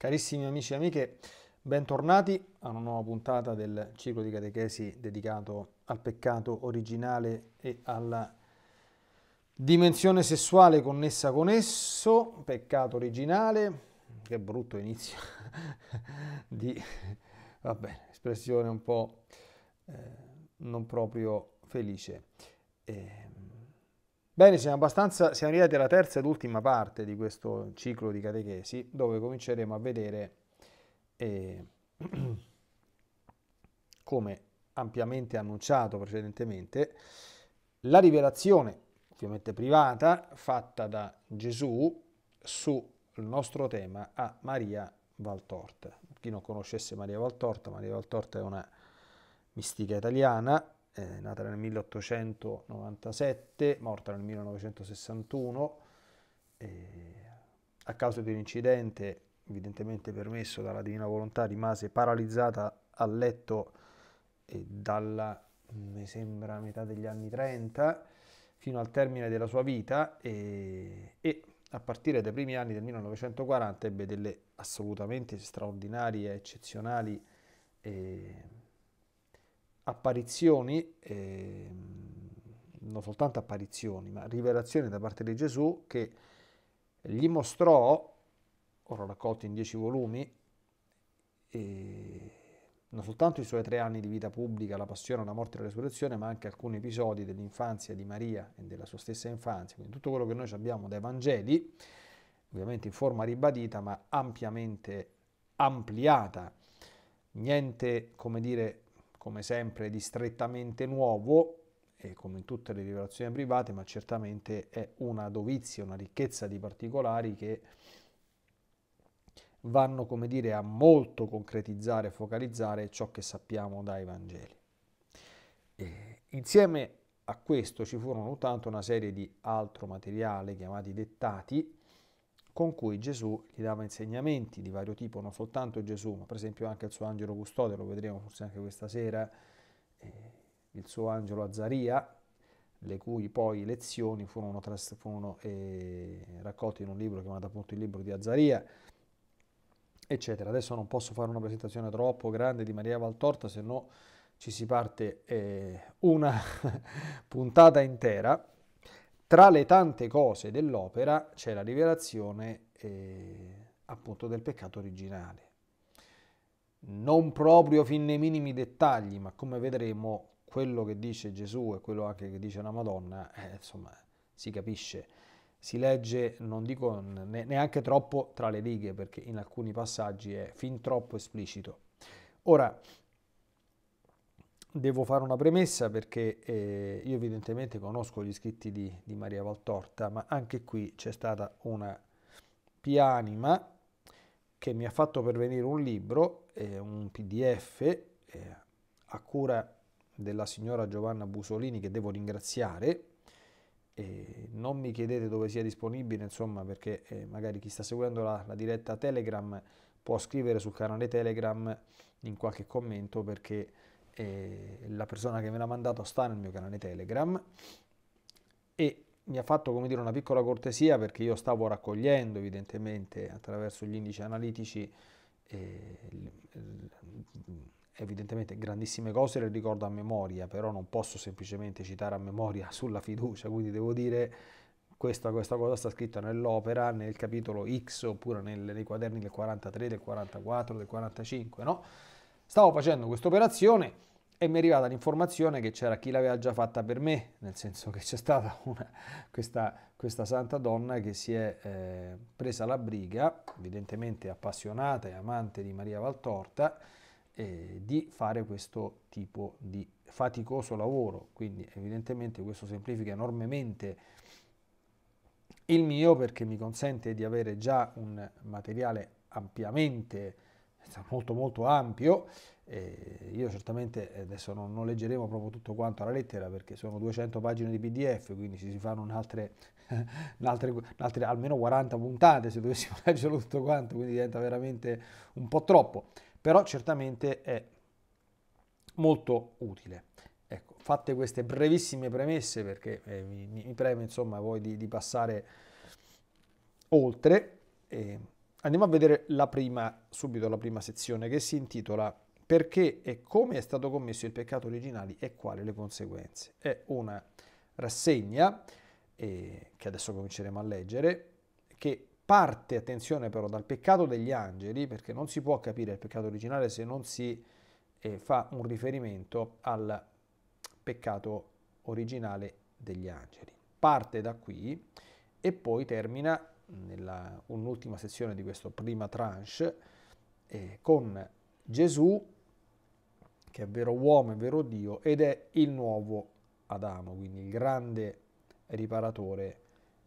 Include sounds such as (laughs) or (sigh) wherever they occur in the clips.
Carissimi amici e amiche, bentornati a una nuova puntata del ciclo di catechesi dedicato al peccato originale e alla dimensione sessuale connessa con esso, peccato originale, che brutto inizio (laughs) di, vabbè, espressione un po' eh, non proprio felice. Eh, Bene, siamo abbastanza, siamo arrivati alla terza ed ultima parte di questo ciclo di catechesi, dove cominceremo a vedere eh, (clears throat) come ampiamente annunciato precedentemente, la rivelazione, ovviamente privata, fatta da Gesù sul nostro tema a Maria Valtorta. Chi non conoscesse Maria Valtorta, Maria Valtorta è una mistica italiana eh, nata nel 1897, morta nel 1961, eh, a causa di un incidente evidentemente permesso dalla divina volontà rimase paralizzata a letto eh, dalla, mm, mi sembra, metà degli anni 30 fino al termine della sua vita e, e a partire dai primi anni del 1940 ebbe delle assolutamente straordinarie, eccezionali eh, apparizioni, eh, non soltanto apparizioni, ma rivelazioni da parte di Gesù che gli mostrò, ora raccolto in dieci volumi, eh, non soltanto i suoi tre anni di vita pubblica, la passione, la morte e la resurrezione, ma anche alcuni episodi dell'infanzia di Maria e della sua stessa infanzia, quindi tutto quello che noi abbiamo dai Vangeli, ovviamente in forma ribadita ma ampiamente ampliata, niente come dire come sempre, di strettamente nuovo, e come in tutte le rivelazioni private, ma certamente è una dovizia, una ricchezza di particolari che vanno, come dire, a molto concretizzare, e focalizzare ciò che sappiamo dai Vangeli. E insieme a questo ci furono tanto una serie di altro materiale chiamati dettati, con cui Gesù gli dava insegnamenti di vario tipo, non soltanto Gesù, ma per esempio anche il suo angelo custode, lo vedremo forse anche questa sera, eh, il suo angelo Azzaria, le cui poi lezioni furono, tras- furono eh, raccolte in un libro chiamato appunto il libro di Azzaria, eccetera. Adesso non posso fare una presentazione troppo grande di Maria Valtorta, se no ci si parte eh, una (laughs) puntata intera. Tra le tante cose dell'opera c'è la rivelazione eh, appunto del peccato originale. Non proprio fin nei minimi dettagli, ma come vedremo quello che dice Gesù e quello anche che dice la Madonna, eh, insomma, si capisce si legge, non dico neanche troppo tra le righe, perché in alcuni passaggi è fin troppo esplicito. Ora, devo fare una premessa perché eh, io evidentemente conosco gli scritti di, di Maria Valtorta, ma anche qui c'è stata una pianima che mi ha fatto pervenire un libro, eh, un pdf eh, a cura della signora Giovanna Busolini che devo ringraziare. Eh, non mi chiedete dove sia disponibile, insomma, perché eh, magari chi sta seguendo la, la, diretta Telegram può scrivere sul canale Telegram in qualche commento perché e la persona che me l'ha mandato sta nel mio canale Telegram e mi ha fatto come dire una piccola cortesia perché io stavo raccogliendo evidentemente attraverso gli indici analitici evidentemente grandissime cose le ricordo a memoria però non posso semplicemente citare a memoria (laughs) sulla fiducia quindi devo dire questa, questa cosa sta scritta nell'opera nel capitolo X oppure nel, nei quaderni del 43 del 44 del 45 no? stavo facendo questa operazione e mi è arrivata l'informazione che c'era chi l'aveva già fatta per me, nel senso che c'è stata (laughs) una, questa, questa, santa donna che si è eh, presa la briga, evidentemente appassionata e amante di Maria Valtorta, eh, di fare questo tipo di faticoso lavoro. Quindi evidentemente questo semplifica enormemente il mio perché mi consente di avere già un materiale ampiamente molto molto ampio. Eh, io certamente eh, adesso non, non, leggeremo proprio tutto quanto alla lettera perché sono 200 pagine di PDF, quindi ci si fanno un'altre, (laughs) un'altre, un'altre almeno 40 puntate se dovessimo (laughs) leggere tutto quanto, quindi diventa veramente un po' troppo, però certamente è molto utile. Ecco, fatte queste brevissime premesse perché eh, mi, mi, preme insomma voi di, di passare oltre. Eh, Andiamo a vedere la prima, subito la prima sezione che si intitola Perché e come è stato commesso il peccato originale e quali le conseguenze. È una rassegna eh, che adesso cominceremo a leggere che parte, attenzione però, dal peccato degli angeli, perché non si può capire il peccato originale se non si eh, fa un riferimento al peccato originale degli angeli. Parte da qui e poi termina nella un'ultima sezione di questo prima tranche, eh, con Gesù, che è vero uomo e vero Dio, ed è il nuovo Adamo, quindi il grande riparatore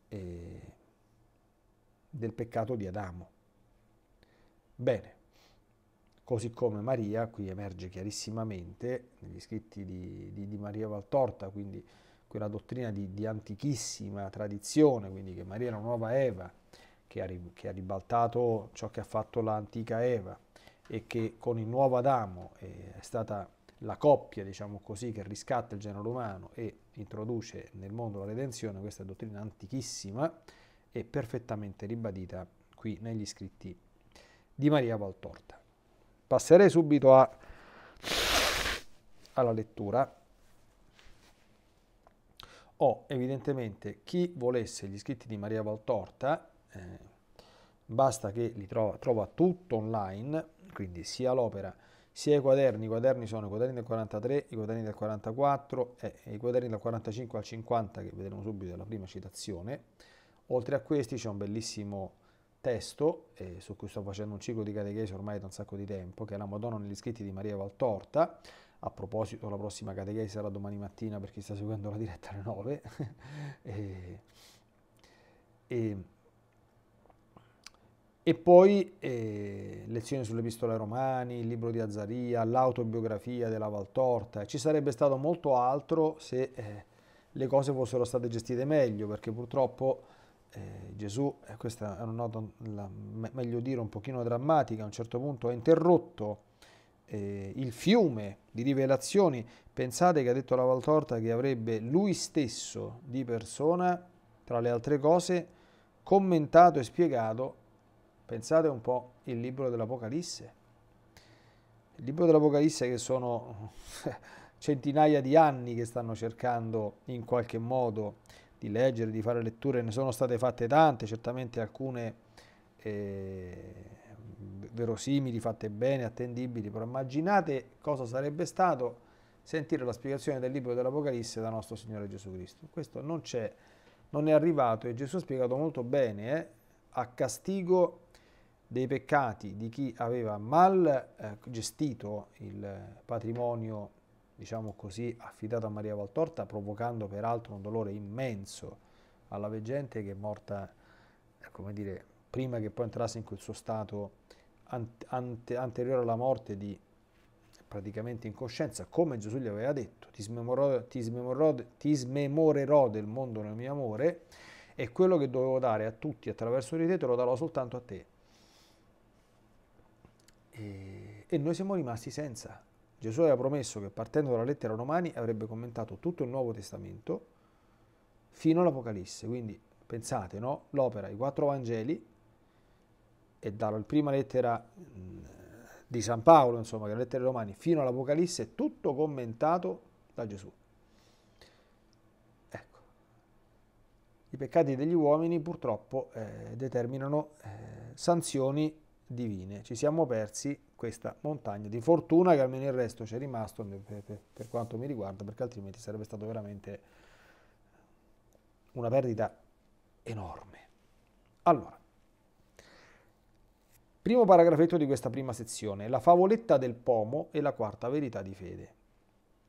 eh, del peccato di Adamo. Bene, così come Maria, qui emerge chiarissimamente negli scritti di, di, di Maria Valtorta, quindi quella dottrina di, di antichissima tradizione, quindi che Maria è una nuova Eva, che ha, che ha ribaltato ciò che ha fatto l'antica Eva e che con il nuovo Adamo eh, è stata la coppia, diciamo così, che riscatta il genere umano e introduce nel mondo la redenzione, questa dottrina antichissima è perfettamente ribadita qui negli scritti di Maria Valtorta. Passerei subito a, alla lettura o evidentemente chi volesse gli scritti di Maria Valtorta, eh, basta che li trova, trova tutto online, quindi sia l'opera sia i quaderni, i quaderni sono i quaderni del 43, i quaderni del 44 eh, e i quaderni dal 45 al 50 che vedremo subito nella prima citazione. Oltre a questi c'è un bellissimo testo eh, su cui sto facendo un ciclo di catechesi ormai da un sacco di tempo, che è la Madonna negli scritti di Maria Valtorta, a proposito, la prossima catechesi sarà domani mattina per chi sta seguendo la diretta alle 9. (laughs) e, e, e, poi eh, lezioni sull'Epistola ai Romani, il libro di Azzaria, l'autobiografia della Valtorta. Ci sarebbe stato molto altro se eh, le cose fossero state gestite meglio, perché purtroppo eh, Gesù, eh, questa è una nota, la, meglio dire, un pochino drammatica, a un certo punto ha interrotto eh, il fiume di rivelazioni, pensate che ha detto la Valtorta che avrebbe lui stesso di persona, tra le altre cose, commentato e spiegato, pensate un po', il libro dell'Apocalisse. Il libro dell'Apocalisse che sono (laughs) centinaia di anni che stanno cercando in qualche modo di leggere, di fare letture, ne sono state fatte tante, certamente alcune... Eh, verosimili, fatte bene, attendibili, però immaginate cosa sarebbe stato sentire la spiegazione del libro dell'Apocalisse da nostro Signore Gesù Cristo. Questo non c'è, non è arrivato e Gesù ha spiegato molto bene eh, a castigo dei peccati di chi aveva mal eh, gestito il patrimonio, diciamo così, affidato a Maria Valtorta, provocando peraltro un dolore immenso alla veggente che è morta, eh, come dire, prima che poi entrasse in quel suo stato ante, ante, anteriore alla morte di praticamente incoscienza, come Gesù gli aveva detto, ti, ti, smemorò, ti smemorerò del mondo nel mio amore e quello che dovevo dare a tutti attraverso di te te lo darò soltanto a te. E, e noi siamo rimasti senza. Gesù aveva promesso che partendo dalla lettera Romani avrebbe commentato tutto il Nuovo Testamento fino all'Apocalisse, quindi pensate, no? L'opera, i quattro Vangeli, e dalla prima lettera di San Paolo, insomma, che è la lettera Romani, fino all'Apocalisse, è tutto commentato da Gesù. Ecco, i peccati degli uomini purtroppo eh, determinano eh, sanzioni divine. Ci siamo persi questa montagna di fortuna che almeno il resto c'è rimasto per, per, per quanto mi riguarda, perché altrimenti sarebbe stato veramente una perdita enorme. Allora, Primo paragrafetto di questa prima sezione, la favoletta del pomo e la quarta verità di fede.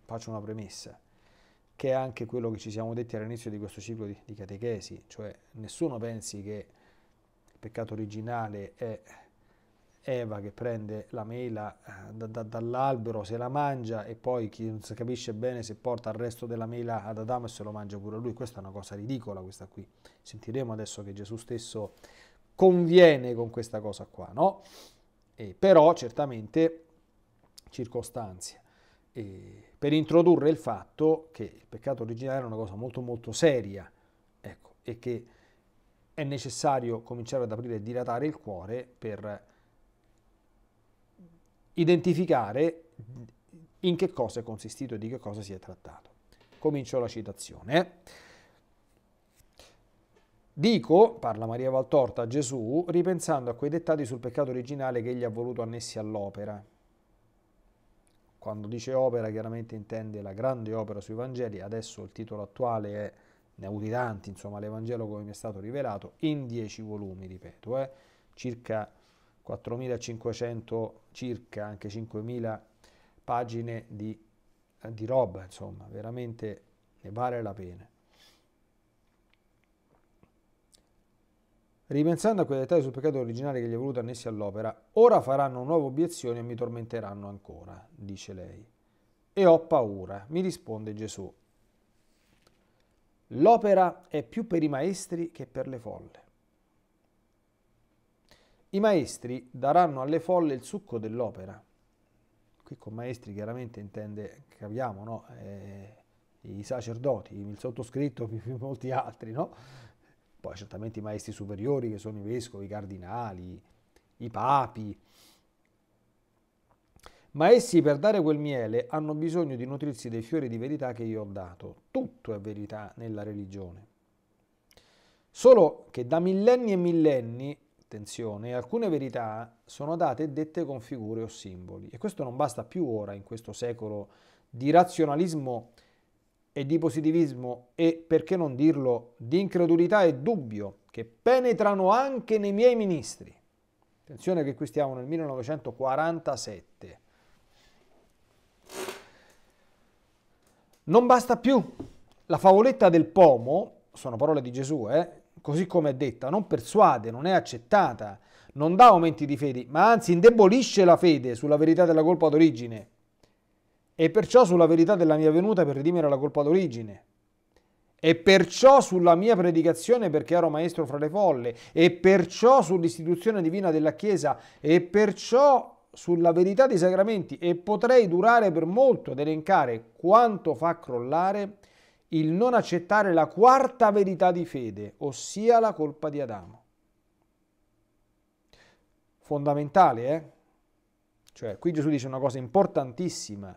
Faccio una premessa, che è anche quello che ci siamo detti all'inizio di questo ciclo di, di catechesi, cioè nessuno pensi che il peccato originale è Eva che prende la mela eh, da, da, dall'albero, se la mangia e poi chi non si capisce bene se porta il resto della mela ad Adamo e se lo mangia pure lui. Questa è una cosa ridicola questa qui. Sentiremo adesso che Gesù stesso conviene con questa cosa qua, no? E però certamente circostanzia. E per introdurre il fatto che il peccato originale è una cosa molto molto seria, ecco, e che è necessario cominciare ad aprire e dilatare il cuore per identificare in che cosa è consistito e di che cosa si è trattato. Comincio la citazione. Dico, parla Maria Valtorta a Gesù, ripensando a quei dettati sul peccato originale che egli ha voluto annessi all'opera. Quando dice opera chiaramente intende la grande opera sui Vangeli, adesso il titolo attuale è ne avuti tanti, insomma, l'Evangelo come mi è stato rivelato, in dieci volumi, ripeto, eh, circa 4.500, circa anche 5.000 pagine di, di roba, insomma, veramente ne vale la pena. Ripensando a quei dettagli sul peccato originale che gli è voluto annessi all'opera, ora faranno nuove obiezioni e mi tormenteranno ancora, dice lei. E ho paura, mi risponde Gesù. L'opera è più per i maestri che per le folle. I maestri daranno alle folle il succo dell'opera. Qui con maestri chiaramente intende, capiamo, no? Eh, i sacerdoti, il sottoscritto, (laughs) molti altri, no? poi certamente i maestri superiori che sono i vescovi, i cardinali, i papi. Ma essi per dare quel miele hanno bisogno di nutrirsi dei fiori di verità che io ho dato. Tutto è verità nella religione. Solo che da millenni e millenni, attenzione, alcune verità sono date e dette con figure o simboli. E questo non basta più ora, in questo secolo di razionalismo e di positivismo e, perché non dirlo, di incredulità e dubbio che penetrano anche nei miei ministri. Attenzione che qui stiamo nel 1947. Non basta più. La favoletta del pomo, sono parole di Gesù, eh, così come è detta, non persuade, non è accettata, non dà aumenti di fede, ma anzi indebolisce la fede sulla verità della colpa d'origine e perciò sulla verità della mia venuta per redimere la colpa d'origine, e perciò sulla mia predicazione perché ero maestro fra le folle, e perciò sull'istituzione divina della Chiesa, e perciò sulla verità dei sacramenti, e potrei durare per molto ad elencare quanto fa crollare il non accettare la quarta verità di fede, ossia la colpa di Adamo. Fondamentale, eh? Cioè, qui Gesù dice una cosa importantissima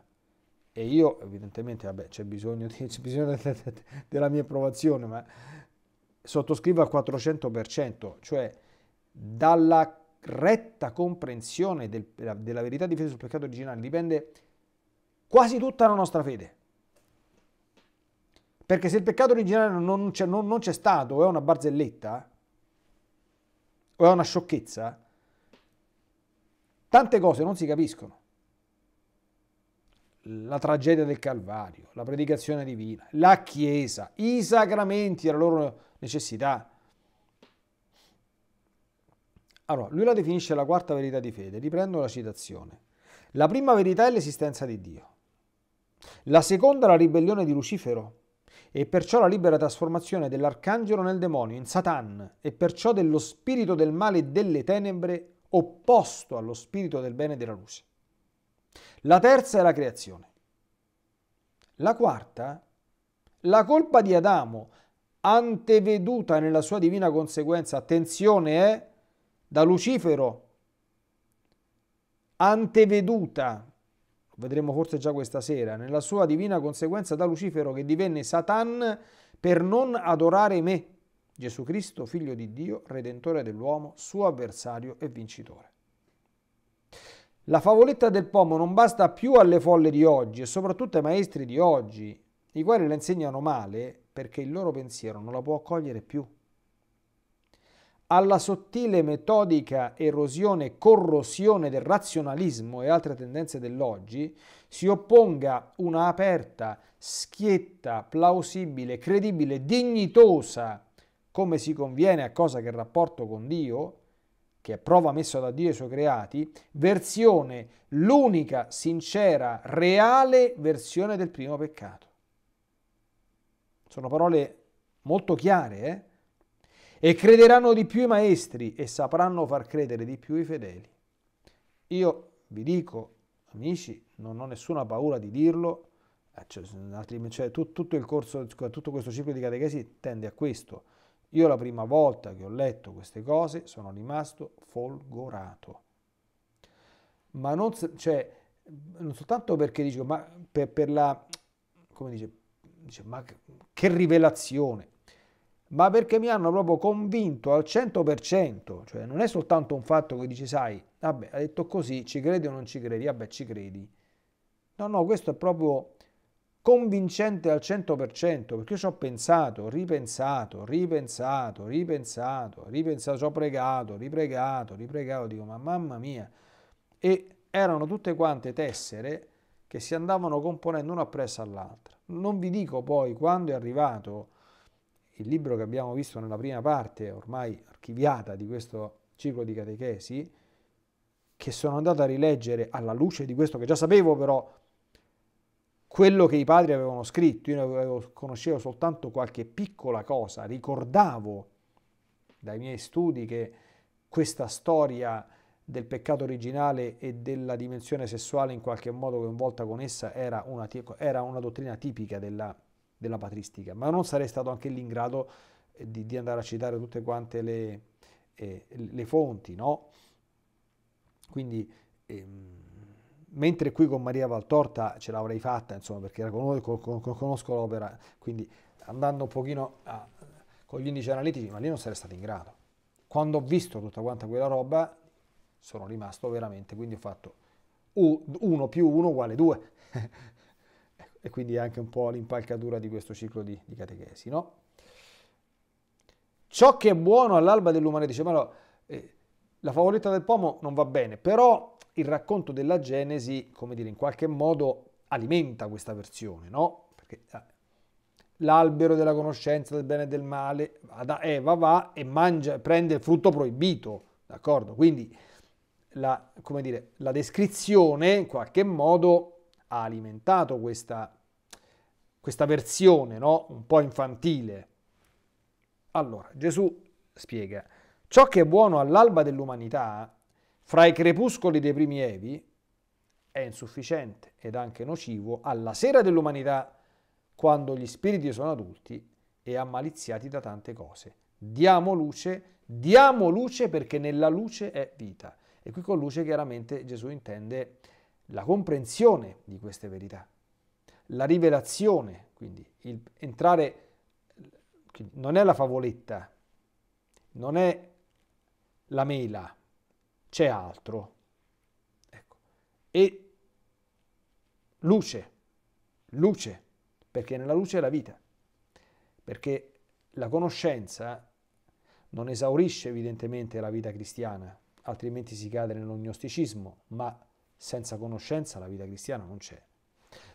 e io evidentemente vabbè, c'è bisogno, di, (laughs) c'è bisogno de, de, de, della mia approvazione, ma sottoscrivo al 400%, cioè dalla retta comprensione del, della verità di fede sul peccato originale dipende quasi tutta la nostra fede. Perché se il peccato originale non c'è, non, non c'è stato o è una barzelletta o è una sciocchezza, tante cose non si capiscono la tragedia del Calvario, la predicazione divina, la Chiesa, i sacramenti, la loro necessità. Allora, lui la definisce la quarta verità di fede, riprendo la citazione. La prima verità è l'esistenza di Dio. La seconda è la ribellione di Lucifero e perciò la libera trasformazione dell'arcangelo nel demonio, in Satan, e perciò dello spirito del male e delle tenebre opposto allo spirito del bene e della luce. La terza è la creazione. La quarta, la colpa di Adamo, anteveduta nella sua divina conseguenza, attenzione, è da Lucifero, anteveduta, vedremo forse già questa sera, nella sua divina conseguenza da Lucifero che divenne Satan per non adorare me, Gesù Cristo, figlio di Dio, redentore dell'uomo, suo avversario e vincitore. La favoletta del pomo non basta più alle folle di oggi e soprattutto ai maestri di oggi, i quali la insegnano male perché il loro pensiero non la può accogliere più. Alla sottile metodica erosione e corrosione del razionalismo e altre tendenze dell'oggi si opponga una aperta, schietta, plausibile, credibile, dignitosa, come si conviene a cosa che il rapporto con Dio, che è prova messa da Dio e i suoi creati, versione l'unica, sincera, reale versione del primo peccato. Sono parole molto chiare, eh? E crederanno di più i maestri e sapranno far credere di più i fedeli. Io vi dico, amici, non ho nessuna paura di dirlo, eh, cioè, altri, cioè, tutto, tutto, corso, tutto questo ciclo di catechesi tende a questo io la prima volta che ho letto queste cose sono rimasto folgorato. Ma non, cioè, non soltanto perché dico, ma per, per la, come dice, dice, ma che, che rivelazione, ma perché mi hanno proprio convinto al 100%, cioè non è soltanto un fatto che dici, sai, vabbè, ha detto così, ci credi o non ci credi, vabbè, ci credi. No, no, questo è proprio convincente al 100%, perché io ci ho pensato, ripensato, ripensato, ripensato, ripensato, ci ho pregato, ripregato, ripregato, dico ma mamma mia, e erano tutte quante tessere che si andavano componendo una appresso all'altra. Non vi dico poi quando è arrivato il libro che abbiamo visto nella prima parte, ormai archiviata di questo ciclo di catechesi, che sono andato a rileggere alla luce di questo che già sapevo però, quello che i padri avevano scritto, io avevo, conoscevo soltanto qualche piccola cosa, ricordavo dai miei studi che questa storia del peccato originale e della dimensione sessuale in qualche modo coinvolta con essa era una, era una dottrina tipica della, della, patristica, ma non sarei stato anche lì in grado eh, di, di andare a citare tutte quante le, eh, le fonti, no? Quindi... Ehm, mentre qui con Maria Valtorta ce l'avrei fatta, insomma, perché conosco, conosco l'opera, quindi andando un pochino a, con gli indici analitici, ma lì non sarei stato in grado. Quando ho visto tutta quanta quella roba, sono rimasto veramente, quindi ho fatto 1 più 1 uguale 2. (laughs) e quindi è anche un po' l'impalcatura di questo ciclo di, di catechesi, no? Ciò che è buono all'alba dell'umanità, dice, ma no, eh, la favoletta del pomo non va bene, però il racconto della Genesi, come dire, in qualche modo alimenta questa versione, no? Perché eh, l'albero della conoscenza del bene e del male, va da Eva va e mangia, prende il frutto proibito, d'accordo? Quindi la, dire, la descrizione in qualche modo ha alimentato questa, questa versione, no? Un po' infantile. Allora, Gesù spiega, ciò che è buono all'alba dell'umanità fra i crepuscoli dei primi evi è insufficiente ed anche nocivo alla sera dell'umanità quando gli spiriti sono adulti e ammaliziati da tante cose. Diamo luce, diamo luce perché nella luce è vita. E qui con luce chiaramente Gesù intende la comprensione di queste verità, la rivelazione, quindi il entrare non è la favoletta, non è la mela, c'è altro. Ecco. E luce, luce, perché nella luce è la vita, perché la conoscenza non esaurisce evidentemente la vita cristiana, altrimenti si cade nell'ognosticismo, ma senza conoscenza la vita cristiana non c'è.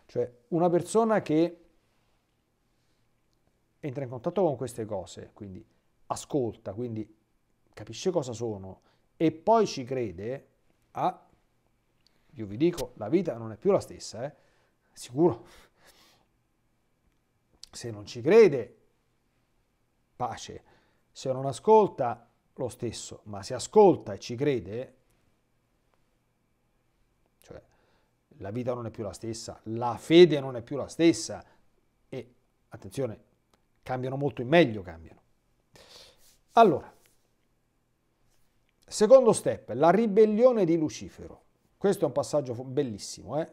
Cioè una persona che entra in contatto con queste cose, quindi ascolta, quindi capisce cosa sono, e poi ci crede, ah, io vi dico, la vita non è più la stessa, eh? sicuro. Se non ci crede, pace. Se non ascolta, lo stesso, ma se ascolta e ci crede, cioè la vita non è più la stessa, la fede non è più la stessa e attenzione, cambiano molto in meglio, cambiano. Allora, Secondo step, la ribellione di Lucifero. Questo è un passaggio bellissimo. Eh?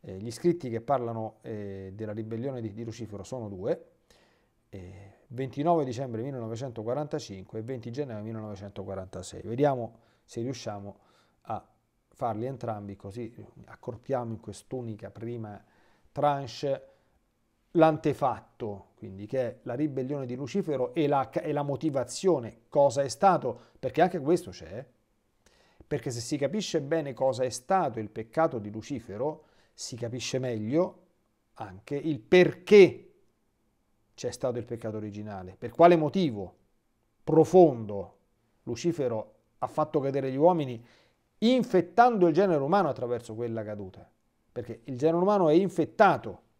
Eh, gli scritti che parlano eh, della ribellione di, di, Lucifero sono due, 29 eh, dicembre 1945 e 20 gennaio 1946. Vediamo se riusciamo a farli entrambi, così accorpiamo in quest'unica prima tranche l'antefatto, quindi che è la ribellione di Lucifero e la, e la motivazione, cosa è stato, perché anche questo c'è, perché se si capisce bene cosa è stato il peccato di Lucifero, si capisce meglio anche il perché c'è stato il peccato originale, per quale motivo profondo Lucifero ha fatto cadere gli uomini infettando il genere umano attraverso quella caduta, perché il genere umano è infettato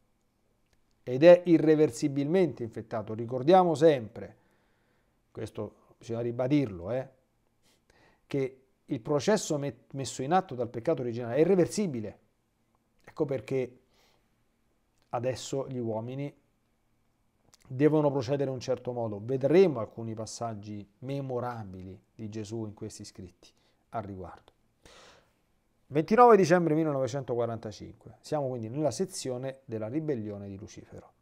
ed è irreversibilmente infettato. Ricordiamo sempre, questo bisogna ribadirlo, eh, che il processo met- messo in atto dal peccato originale è irreversibile. Ecco perché adesso gli uomini devono procedere in un certo modo. Vedremo alcuni passaggi memorabili di Gesù in questi scritti al riguardo. 29 dicembre 1945, siamo quindi nella sezione della ribellione di Lucifero.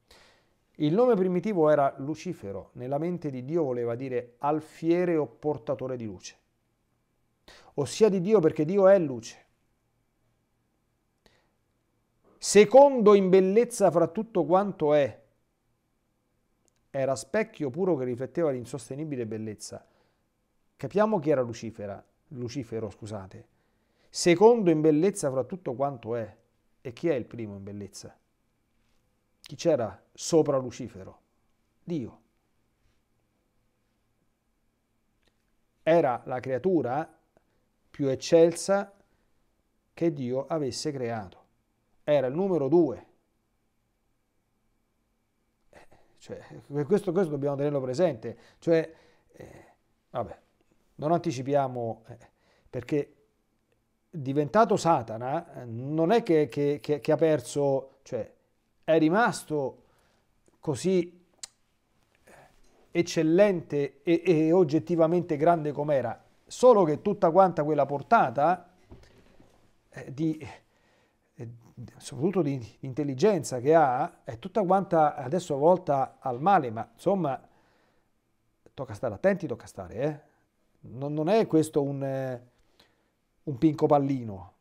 Il nome primitivo era Lucifero, nella mente di Dio voleva dire alfiere o portatore di luce, ossia di Dio perché Dio è luce. Secondo in bellezza fra tutto quanto è, era specchio puro che rifletteva l'insostenibile bellezza. Capiamo chi era Lucifera, Lucifero, scusate secondo in bellezza fra tutto quanto è. E chi è il primo in bellezza? Chi c'era sopra Lucifero? Dio. Era la creatura più eccelsa che Dio avesse creato. Era il numero due. Eh, cioè, (laughs) questo, questo, dobbiamo tenerlo presente. Cioè, eh, vabbè, non anticipiamo eh, perché diventato Satana non è che, che, che, che ha perso, cioè è rimasto così eccellente e, e oggettivamente grande com'era, solo che tutta quanta quella portata eh, eh, di, soprattutto di, intelligenza che ha è tutta quanta adesso volta al male, ma insomma tocca stare attenti, tocca stare, eh? non, non, è questo un eh, un pinco pallino.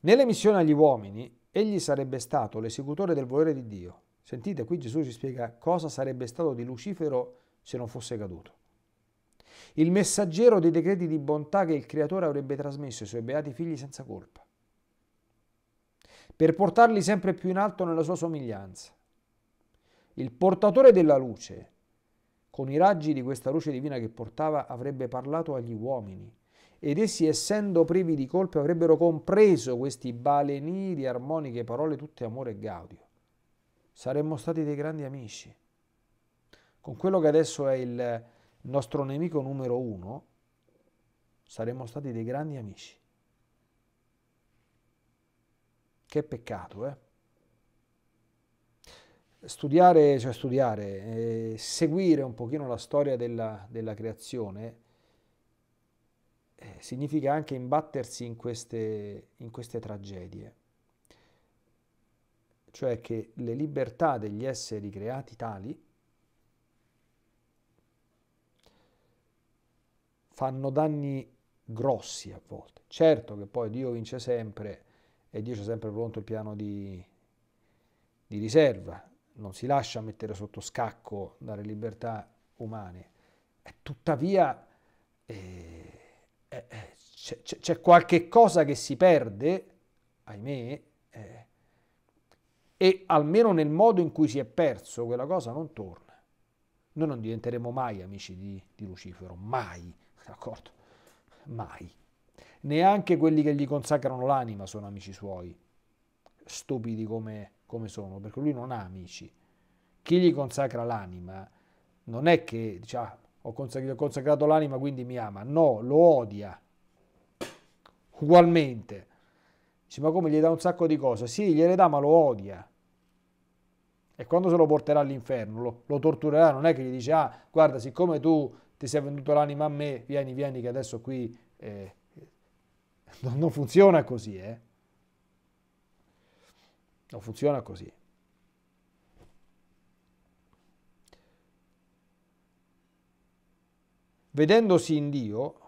Nelle missioni agli uomini, egli sarebbe stato l'esecutore del volere di Dio. Sentite, qui Gesù ci spiega cosa sarebbe stato di Lucifero se non fosse caduto. Il messaggero dei decreti di bontà che il Creatore avrebbe trasmesso ai suoi beati figli senza colpa, per portarli sempre più in alto nella sua somiglianza. Il portatore della luce con i raggi di questa luce divina che portava avrebbe parlato agli uomini ed essi essendo privi di colpe avrebbero compreso questi baleni di armoniche parole tutte amore e gaudio. Saremmo stati dei grandi amici. Con quello che adesso è il nostro nemico numero uno, saremmo stati dei grandi amici. Che peccato, eh? studiare, cioè studiare, eh, seguire un pochino la storia della, della creazione eh, significa anche imbattersi in queste, in queste tragedie, cioè che le libertà degli esseri creati tali fanno danni grossi a volte. Certo che poi Dio vince sempre e Dio c'è sempre pronto il piano di, di riserva, non si lascia mettere sotto scacco dalle libertà umane, è tuttavia eh, eh, eh c'è, c'è, qualche cosa che si perde, ahimè, eh, e almeno nel modo in cui si è perso quella cosa non torna. Noi non diventeremo mai amici di, di Lucifero, mai, d'accordo? Mai. Neanche quelli che gli consacrano l'anima sono amici suoi, stupidi come come sono, perché lui non ha amici. Chi gli consacra l'anima non è che dice ah, ho consacrato l'anima quindi mi ama, no, lo odia ugualmente. Dice ma come gli dà un sacco di cose? Sì, gliele dà ma lo odia. E quando se lo porterà all'inferno, lo, lo torturerà, non è che gli dice ah guarda siccome tu ti sei venduto l'anima a me, vieni, vieni che adesso qui eh, (laughs) non funziona così, eh. Non funziona così. Vedendosi in Dio,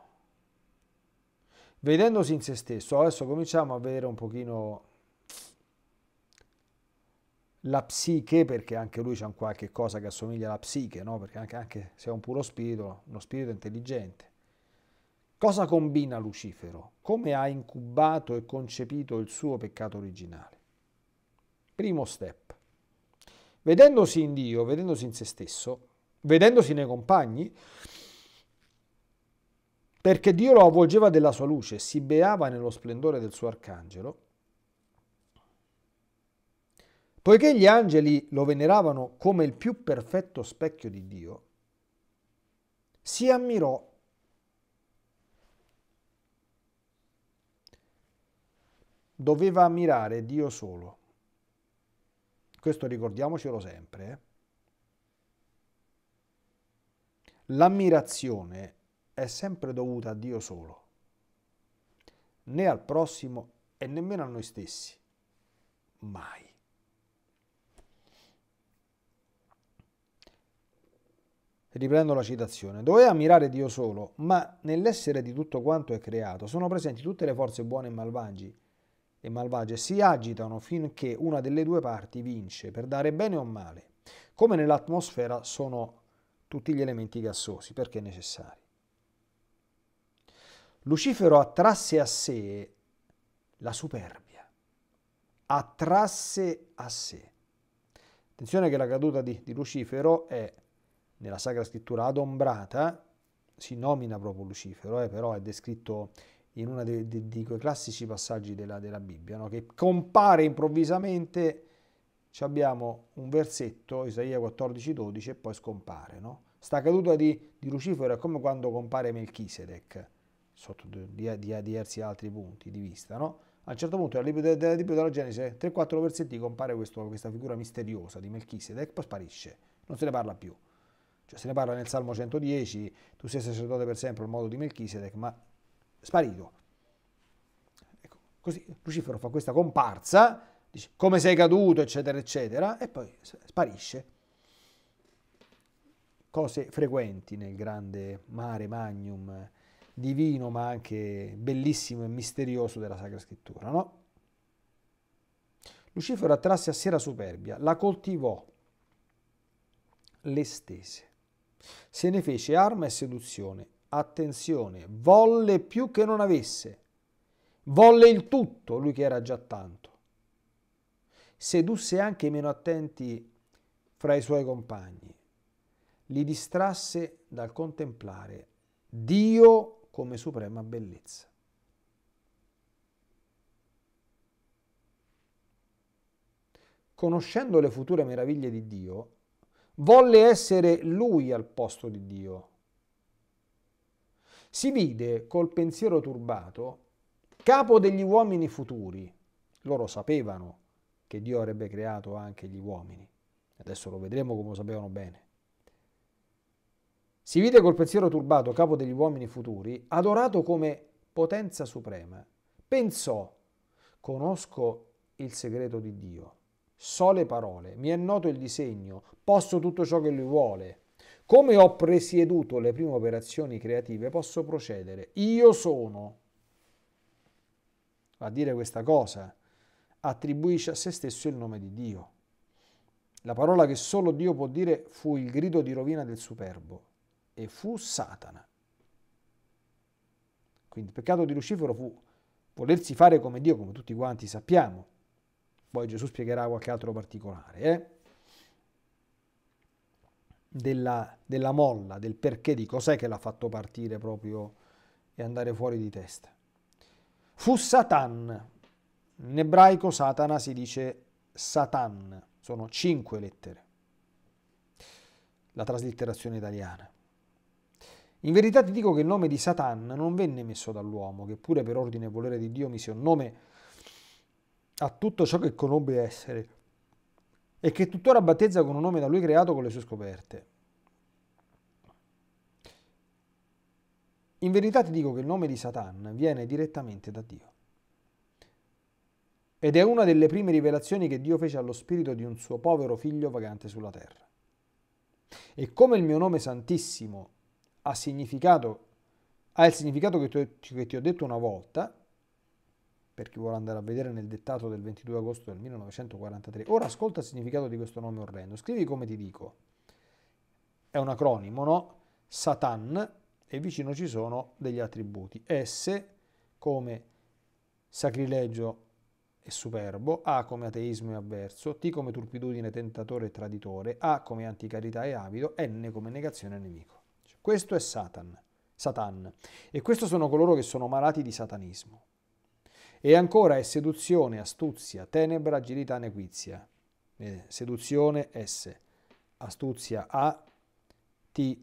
vedendosi in se stesso, adesso cominciamo a vedere un pochino la psiche, perché anche lui c'è un qualche cosa che assomiglia alla psiche, no? perché anche, anche, se è un puro spirito, uno spirito intelligente. Cosa combina Lucifero? Come ha incubato e concepito il suo peccato originale? Primo step. Vedendosi in Dio, vedendosi in se stesso, vedendosi nei compagni, perché Dio lo avvolgeva della sua luce, si beava nello splendore del suo arcangelo, poiché gli angeli lo veneravano come il più perfetto specchio di Dio, si ammirò doveva ammirare Dio solo. Questo ricordiamocelo sempre. Eh. L'ammirazione è sempre dovuta a Dio solo, né al prossimo e nemmeno a noi stessi. Mai. Riprendo la citazione. doveva ammirare Dio solo, ma nell'essere di tutto quanto è creato sono presenti tutte le forze buone e malvagie e malvagie si agitano finché una delle due parti vince, per dare bene o male. Come nell'atmosfera sono tutti gli elementi gassosi, perché necessari. Lucifero attrasse a sé la superbia, attrasse a sé. Attenzione che la caduta di, di Lucifero è, nella Sacra Scrittura, adombrata, si nomina proprio Lucifero, eh, però è descritto in uno di, di, di quei classici passaggi della, della Bibbia, no? che compare improvvisamente, abbiamo un versetto, Isaia 14, 12, e poi scompare. No? Sta caduta di, di, Lucifero è come quando compare Melchisedec, sotto diversi altri punti di vista. No? A un certo punto, nel libro della, della Genesi, 3-4 versetti compare questo, questa figura misteriosa di Melchisedec, poi sparisce, non se ne parla più. Cioè, se ne parla nel Salmo 110, tu sei sacerdote per sempre al modo di Melchisedec, ma sparito. Ecco, così Lucifero fa questa comparsa, dice come sei caduto, eccetera, eccetera, e poi sparisce. Cose frequenti nel grande mare magnum divino, ma anche bellissimo e misterioso della Sacra Scrittura, no? Lucifero attrasse a sé la superbia, la coltivò, le stese. Se ne fece arma e seduzione attenzione, volle più che non avesse, volle il tutto, lui che era già tanto. Sedusse anche i meno attenti fra i suoi compagni, li distrasse dal contemplare Dio come suprema bellezza. Conoscendo le future meraviglie di Dio, volle essere lui al posto di Dio si vide col pensiero turbato capo degli uomini futuri. Loro sapevano che Dio avrebbe creato anche gli uomini. Adesso lo vedremo come lo sapevano bene. Si vide col pensiero turbato capo degli uomini futuri, adorato come potenza suprema. Pensò, conosco il segreto di Dio, so le parole, mi è noto il disegno, posso tutto ciò che lui vuole. Come ho presieduto le prime operazioni creative, posso procedere. Io sono. A dire questa cosa, attribuisce a se stesso il nome di Dio. La parola che solo Dio può dire fu il grido di rovina del superbo e fu Satana. Quindi il peccato di Lucifero fu volersi fare come Dio, come tutti quanti sappiamo. Poi Gesù spiegherà qualche altro particolare. Eh? della, della molla, del perché, di cos'è che l'ha fatto partire proprio e andare fuori di testa. Fu Satan, in ebraico Satana si dice Satan, sono cinque lettere, la traslitterazione italiana. In verità ti dico che il nome di Satan non venne messo dall'uomo, che pure per ordine e volere di Dio mi sia un nome a tutto ciò che conobbe essere e che tuttora battezza con un nome da lui creato con le sue scoperte. In verità ti dico che il nome di Satan viene direttamente da Dio. Ed è una delle prime rivelazioni che Dio fece allo spirito di un suo povero figlio vagante sulla terra. E come il mio nome santissimo ha, ha il significato che ti ho detto una volta, per chi vuole andare a vedere nel dettato del 22 agosto del 1943. Ora ascolta il significato di questo nome orrendo. Scrivi come ti dico. È un acronimo, no? Satan e vicino ci sono degli attributi. S come sacrilegio e superbo, A come ateismo e avverso, T come turpitudine, tentatore e traditore, A come anticarità e avido, N come negazione e nemico. Cioè, questo è Satan. Satan. E questi sono coloro che sono malati di satanismo. E ancora è seduzione, astuzia, tenebra, agilità, nequizia. Eh, seduzione S, astuzia A, T,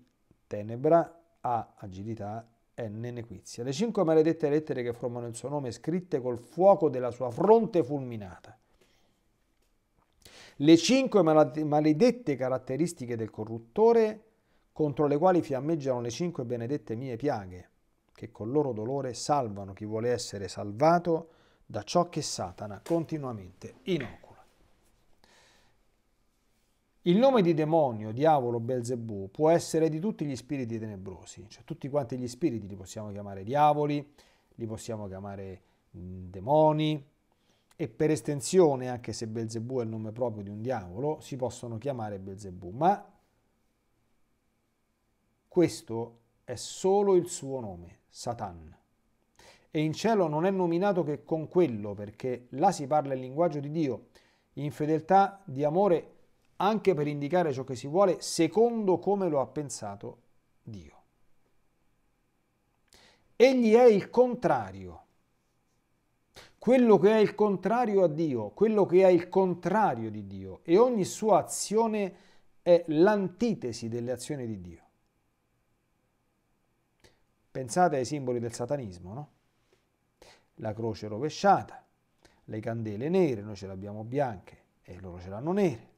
tenebra, A, agilità, N, nequizia. Le cinque maledette lettere che formano il suo nome scritte col fuoco della sua fronte fulminata. Le cinque maledette caratteristiche del corruttore contro le quali fiammeggiano le cinque benedette mie piaghe che col loro dolore salvano chi vuole essere salvato da ciò che Satana continuamente inocula. Il nome di demonio, diavolo, Belzebù può essere di tutti gli spiriti tenebrosi, cioè tutti quanti gli spiriti li possiamo chiamare diavoli, li possiamo chiamare demoni e per estensione, anche se Belzebù è il nome proprio di un diavolo, si possono chiamare Belzebù, ma questo è solo il suo nome, Satan. E in cielo non è nominato che con quello, perché là si parla il linguaggio di Dio, in fedeltà di amore anche per indicare ciò che si vuole secondo come lo ha pensato Dio. Egli è il contrario. Quello che è il contrario a Dio, quello che è il contrario di Dio e ogni sua azione è l'antitesi delle azioni di Dio. Pensate ai simboli del satanismo, no? La croce rovesciata, le candele nere, noi ce le abbiamo bianche e loro ce l'hanno nere,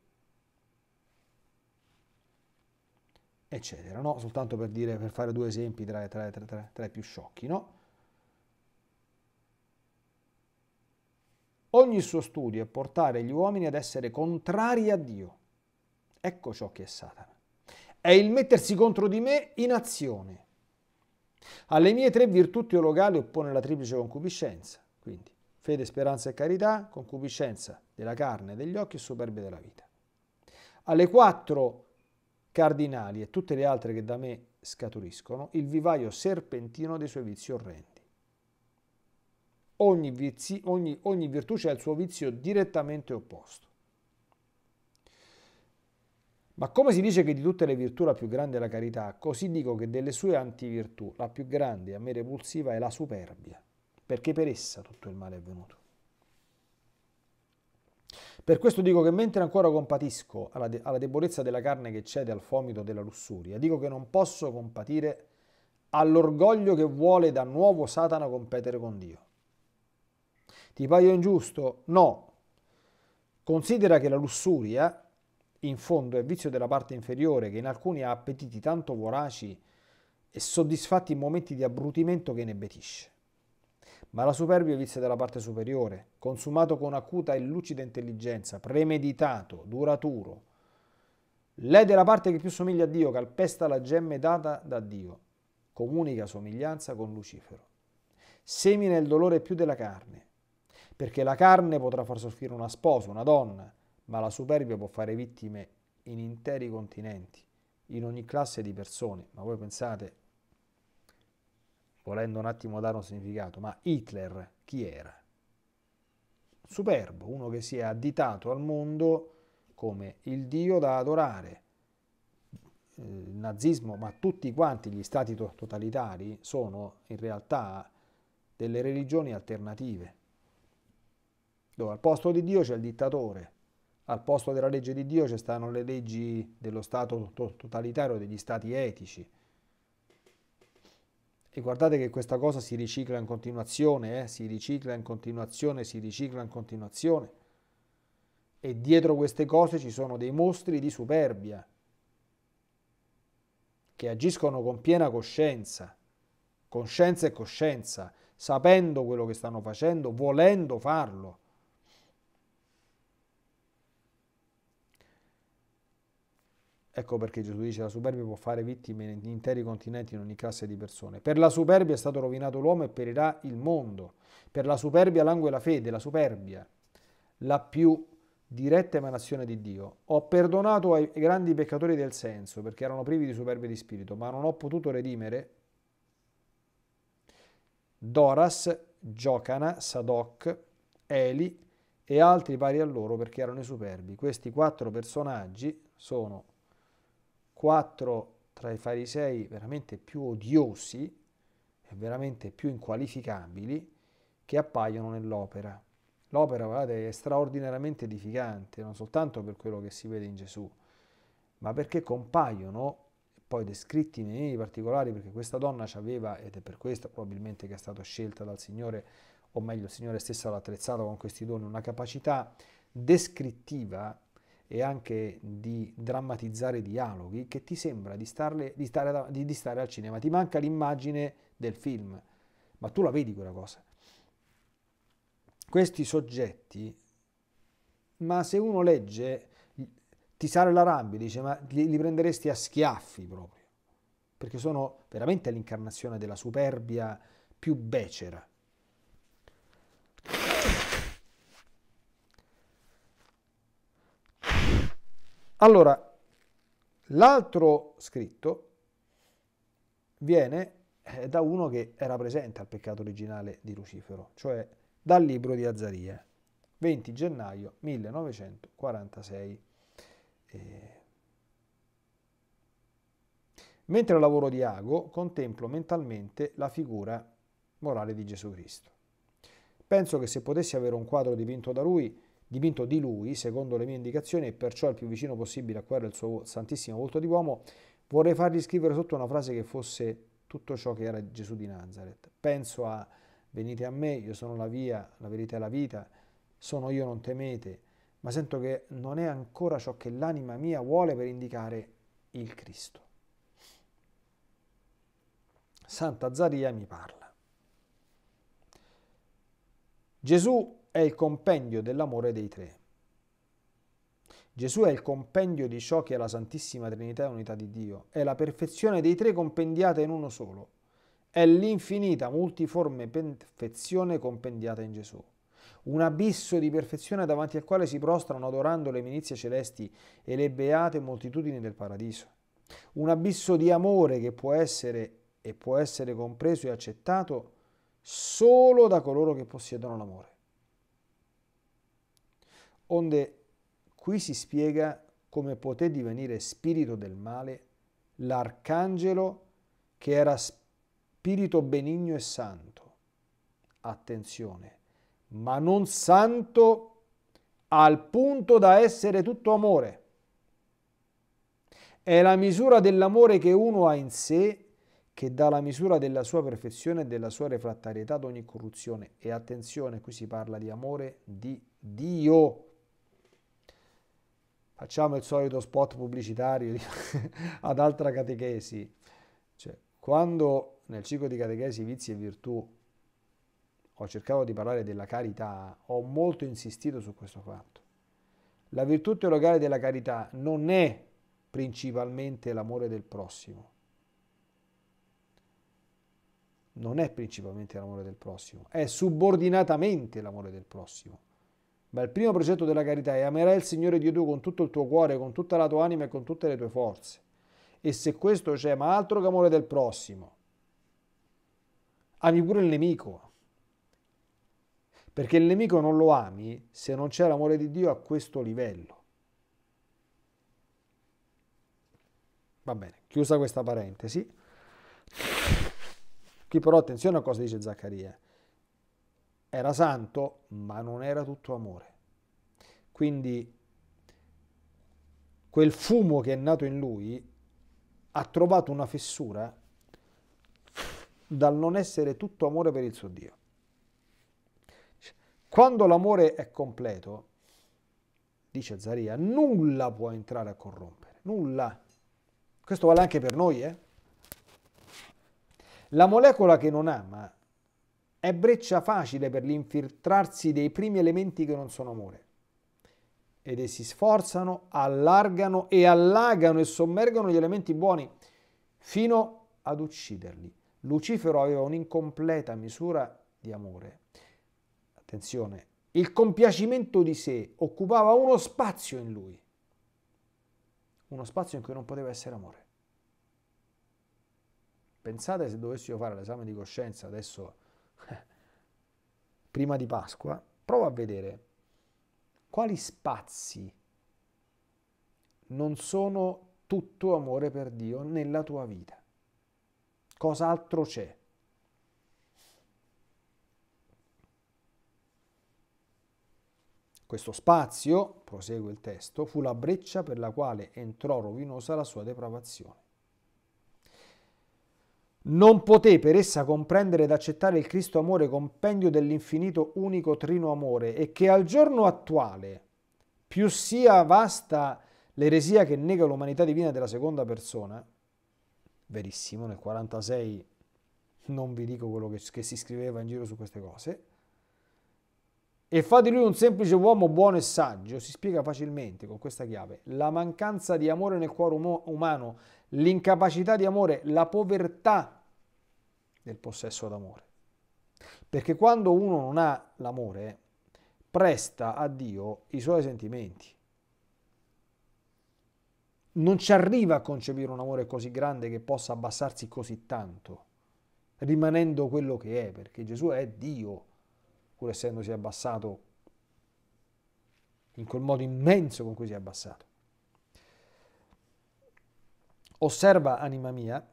eccetera, no? Soltanto per, dire, per fare due esempi tra, tra, tra, tra i più sciocchi, no? Ogni suo studio è portare gli uomini ad essere contrari a Dio. Ecco ciò che è Satana. È il mettersi contro di me in azione. Alle mie tre virtù teologali oppone la triplice concupiscenza, quindi fede, speranza e carità, concupiscenza della carne, degli occhi e superbia della vita. Alle quattro cardinali e tutte le altre che da me scaturiscono, il vivaio serpentino dei suoi vizi orrendi. Ogni, vizi, ogni, ogni virtù ha il suo vizio direttamente opposto. Ma come si dice che di tutte le virtù la più grande è la carità, così dico che delle sue antivirtù la più grande a me repulsiva è la superbia, perché per essa tutto il male è venuto. Per questo dico che mentre ancora compatisco alla, de- alla debolezza della carne che cede al fomito della lussuria, dico che non posso compatire all'orgoglio che vuole da nuovo Satana competere con Dio. Ti paio ingiusto? No. Considera che la lussuria in fondo è vizio della parte inferiore che in alcuni ha appetiti tanto voraci e soddisfatti in momenti di abbrutimento che inebbetisce. Ma la superbia è vizio della parte superiore, consumato con acuta e lucida intelligenza, premeditato, duraturo. Lede la parte che più somiglia a Dio, calpesta la gemme data da Dio, comunica somiglianza con Lucifero. Semina il dolore più della carne, perché la carne potrà far soffrire una sposa, una donna, ma la superbia può fare vittime in interi continenti, in ogni classe di persone. Ma voi pensate, volendo un attimo dare un significato, ma Hitler chi era? Superbo, uno che si è additato al mondo come il Dio da adorare. Eh, il nazismo, ma tutti quanti gli stati totalitari sono in realtà delle religioni alternative, dove al posto di Dio c'è il dittatore, al posto della legge di Dio ci stanno le leggi dello Stato totalitario, degli Stati etici. E guardate che questa cosa si ricicla in continuazione, eh? si ricicla in continuazione, si ricicla in continuazione. E dietro queste cose ci sono dei mostri di superbia che agiscono con piena coscienza, coscienza e coscienza, sapendo quello che stanno facendo, volendo farlo. Ecco perché Gesù dice la superbia può fare vittime in interi continenti, in ogni classe di persone. Per la superbia è stato rovinato l'uomo e perirà il mondo. Per la superbia langue la fede, la superbia, la più diretta emanazione di Dio. Ho perdonato ai grandi peccatori del senso, perché erano privi di superbia di spirito, ma non ho potuto redimere Doras, Giocana, Sadoc, Eli e altri pari a loro perché erano i superbi. Questi quattro personaggi sono quattro tra i farisei veramente più odiosi e veramente più inqualificabili che appaiono nell'opera. L'opera, guardate, è straordinariamente edificante, non soltanto per quello che si vede in Gesù, ma perché compaiono poi descritti nei meni particolari, perché questa donna ci aveva, ed è per questo probabilmente che è stata scelta dal Signore, o meglio il Signore stesso l'ha attrezzata con questi doni, una capacità descrittiva e anche di drammatizzare dialoghi che ti sembra di, starle, di, stare, di, di stare al cinema. Ti manca l'immagine del film, ma tu la vedi quella cosa. Questi soggetti, ma se uno legge, ti sale la rabbia, dice, ma li, li prenderesti a schiaffi proprio, perché sono veramente l'incarnazione della superbia più becera. Allora, l'altro scritto viene eh, da uno che era presente al peccato originale di Lucifero, cioè dal libro di Azzaria, 20 gennaio 1946. Eh. Mentre lavoro di Ago, contemplo mentalmente la figura morale di Gesù Cristo. Penso che se potessi avere un quadro dipinto da lui, dipinto di lui, secondo le mie indicazioni, e perciò il più vicino possibile a quello del suo santissimo volto di uomo, vorrei fargli scrivere sotto una frase che fosse tutto ciò che era Gesù di Nazareth. Penso a venite a me, io sono la via, la verità e la vita, sono io, non temete, ma sento che non è ancora ciò che l'anima mia vuole per indicare il Cristo. Santa Zaria mi parla. Gesù è il compendio dell'amore dei tre. Gesù è il compendio di ciò che è la Santissima Trinità e unità di Dio, è la perfezione dei tre compendiata in uno solo, è l'infinita multiforme perfezione compendiata in Gesù. Un abisso di perfezione davanti al quale si prostrano adorando le milizie celesti e le beate moltitudini del paradiso. Un abisso di amore che può essere e può essere compreso e accettato solo da coloro che possiedono l'amore. Onde qui si spiega come poté divenire spirito del male l'arcangelo che era spirito benigno e santo. Attenzione, ma non santo al punto da essere tutto amore. È la misura dell'amore che uno ha in sé che dà la misura della sua perfezione e della sua refrattarietà ad ogni corruzione. E attenzione, qui si parla di amore di Dio facciamo il solito spot pubblicitario (laughs) ad altra catechesi. Cioè, quando nel ciclo di catechesi vizi e virtù ho cercato di parlare della carità, ho molto insistito su questo fatto. La virtù teologale della carità non è principalmente l'amore del prossimo. Non è principalmente l'amore del prossimo, è subordinatamente l'amore del prossimo. Ma il primo progetto della carità è amerai il Signore Dio tuo con tutto il tuo cuore, con tutta la tua anima e con tutte le tue forze. E se questo c'è, ma altro che amore del prossimo. Ami pure il nemico. Perché il nemico non lo ami se non c'è l'amore di Dio a questo livello. Va bene, chiusa questa parentesi. Qui però attenzione a cosa dice Zaccaria. Era santo, ma non era tutto amore. Quindi quel fumo che è nato in lui ha trovato una fessura dal non essere tutto amore per il suo Dio. Quando l'amore è completo, dice Zaria, nulla può entrare a corrompere, nulla. Questo vale anche per noi, eh? La molecola che non ama è breccia facile per l'infiltrarsi dei primi elementi che non sono amore. Ed essi sforzano, allargano e allagano e sommergono gli elementi buoni fino ad ucciderli. Lucifero aveva un'incompleta misura di amore. Attenzione, il compiacimento di sé occupava uno spazio in lui, uno spazio in cui non poteva essere amore. Pensate se dovessimo fare l'esame di coscienza adesso prima di Pasqua, prova a vedere quali spazi non sono tutto amore per Dio nella tua vita. Cos'altro c'è? Questo spazio, prosegue il testo, fu la breccia per la quale entrò rovinosa la sua depravazione non poté per essa comprendere ed accettare il Cristo amore compendio dell'infinito unico trino amore e che al giorno attuale più sia vasta l'eresia che nega l'umanità divina della seconda persona, verissimo, nel 46 non vi dico quello che, che si scriveva in giro su queste cose, e fa di lui un semplice uomo buono e saggio, si spiega facilmente con questa chiave, la mancanza di amore nel cuore umano, l'incapacità di amore, la povertà del possesso d'amore. Perché quando uno non ha l'amore, presta a Dio i suoi sentimenti. Non ci arriva a concepire un amore così grande che possa abbassarsi così tanto, rimanendo quello che è, perché Gesù è Dio, pur essendosi abbassato in quel modo immenso con cui si è abbassato. Osserva, anima mia,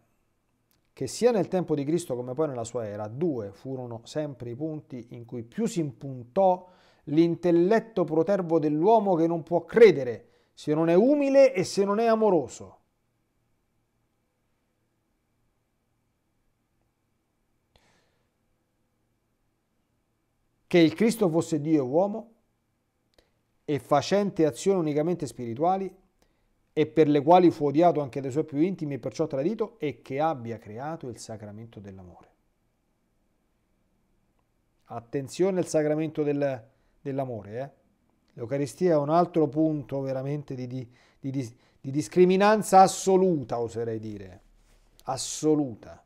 che sia nel tempo di Cristo come poi nella sua era, due furono sempre i punti in cui più si impuntò l'intelletto protervo dell'uomo che non può credere se non è umile e se non è amoroso. Che il Cristo fosse Dio e uomo e facente azioni unicamente spirituali e per le quali fu odiato anche dai suoi più intimi e perciò tradito, e che abbia creato il sacramento dell'amore. Attenzione al sacramento del, dell'amore. Eh? L'Eucaristia è un altro punto veramente di, di, di, di discriminanza assoluta, oserei dire. Assoluta.